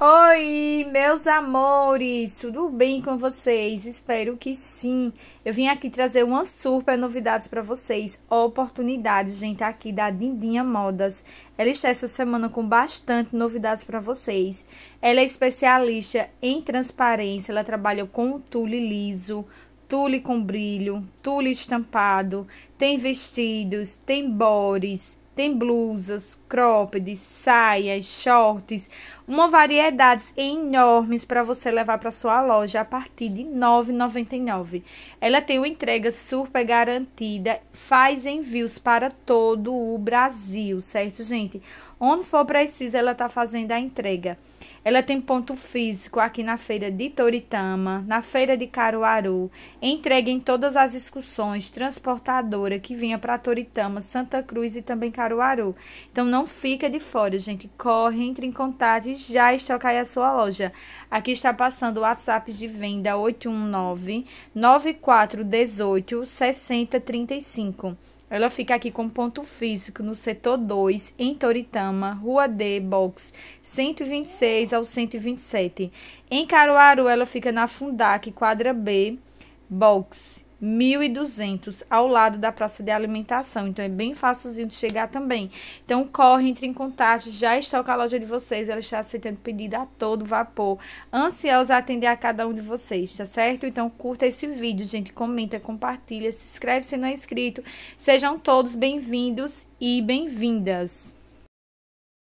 Oi, meus amores, tudo bem com vocês? Espero que sim. Eu vim aqui trazer uma super novidades para vocês, oportunidades, gente, aqui da Dindinha Modas. Ela está essa semana com bastante novidades para vocês. Ela é especialista em transparência, ela trabalha com tule liso, tule com brilho, tule estampado, tem vestidos, tem bores, tem blusas, cropped, saias, shorts, uma variedade enormes para você levar para sua loja a partir de R$ 9,99. Ela tem uma entrega super garantida, faz envios para todo o Brasil, certo, gente? Onde for preciso, ela tá fazendo a entrega. Ela tem ponto físico aqui na feira de Toritama, na feira de Caruaru, Entrega em todas as excursões transportadora que vinha para Toritama, Santa Cruz e também Caruaru. Então não fica de fora, gente. Corre, entre em contato e já aí a sua loja. Aqui está passando o WhatsApp de venda 819 9418 6035. Ela fica aqui com ponto físico no setor 2, em Toritama, Rua D, Box 126 ao 127. Em Caruaru, ela fica na Fundac, quadra B, box 1.200 ao lado da praça de alimentação. Então, é bem fácil de chegar também. Então, corre, entre em contato. Já com a loja de vocês. Ela está aceitando pedido a todo vapor. Ansiosa a atender a cada um de vocês, tá certo? Então, curta esse vídeo, gente. Comenta, compartilha, se inscreve se não é inscrito. Sejam todos bem-vindos e bem-vindas.